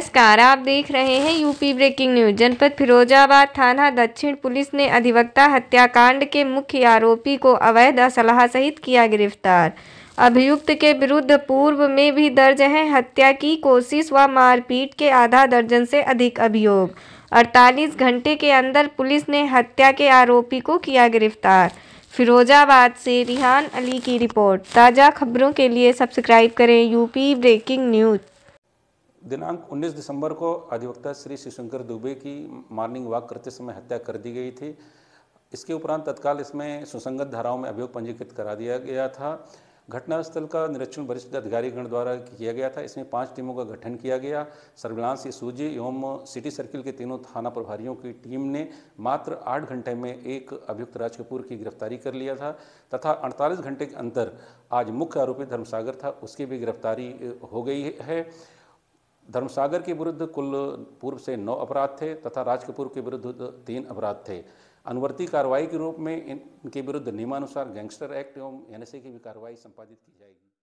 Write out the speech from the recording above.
नमस्कार आप देख रहे हैं यूपी ब्रेकिंग न्यूज जनपद फिरोजाबाद थाना दक्षिण पुलिस ने अधिवक्ता हत्याकांड के मुख्य आरोपी को अवैध असलाह सहित किया गिरफ्तार अभियुक्त के विरुद्ध पूर्व में भी दर्ज हैं हत्या की कोशिश व मारपीट के आधा दर्जन से अधिक अभियोग 48 घंटे के अंदर पुलिस ने हत्या के आरोपी को किया गिरफ्तार फिरोजाबाद से रिहान अली की रिपोर्ट ताज़ा खबरों के लिए सब्सक्राइब करें यूपी ब्रेकिंग न्यूज़ दिनांक 19 दिसंबर को अधिवक्ता श्री शिवशंकर दुबे की मॉर्निंग वॉक करते समय हत्या कर दी गई थी इसके उपरांत तत्काल इसमें सुसंगत धाराओं में अभियोग पंजीकृत करा दिया गया था घटनास्थल का निरीक्षण वरिष्ठ अधिकारीगण द्वारा किया गया था इसमें पांच टीमों का गठन किया गया सर्विलांस सूजी एवं सिटी सर्किल के तीनों थाना प्रभारियों की टीम ने मात्र आठ घंटे में एक अभियुक्त राज कपूर की गिरफ्तारी कर लिया था तथा अड़तालीस घंटे के अंतर आज मुख्य आरोपी धर्मसागर था उसकी भी गिरफ्तारी हो गई है धर्मसागर के विरुद्ध कुल पूर्व से नौ अपराध थे तथा राजकपूर के विरुद्ध तीन अपराध थे अनुवर्ती कार्रवाई के रूप में इनके विरुद्ध नियमानुसार गैंगस्टर एक्ट एवं एनएसए की भी कार्रवाई संपादित की जाएगी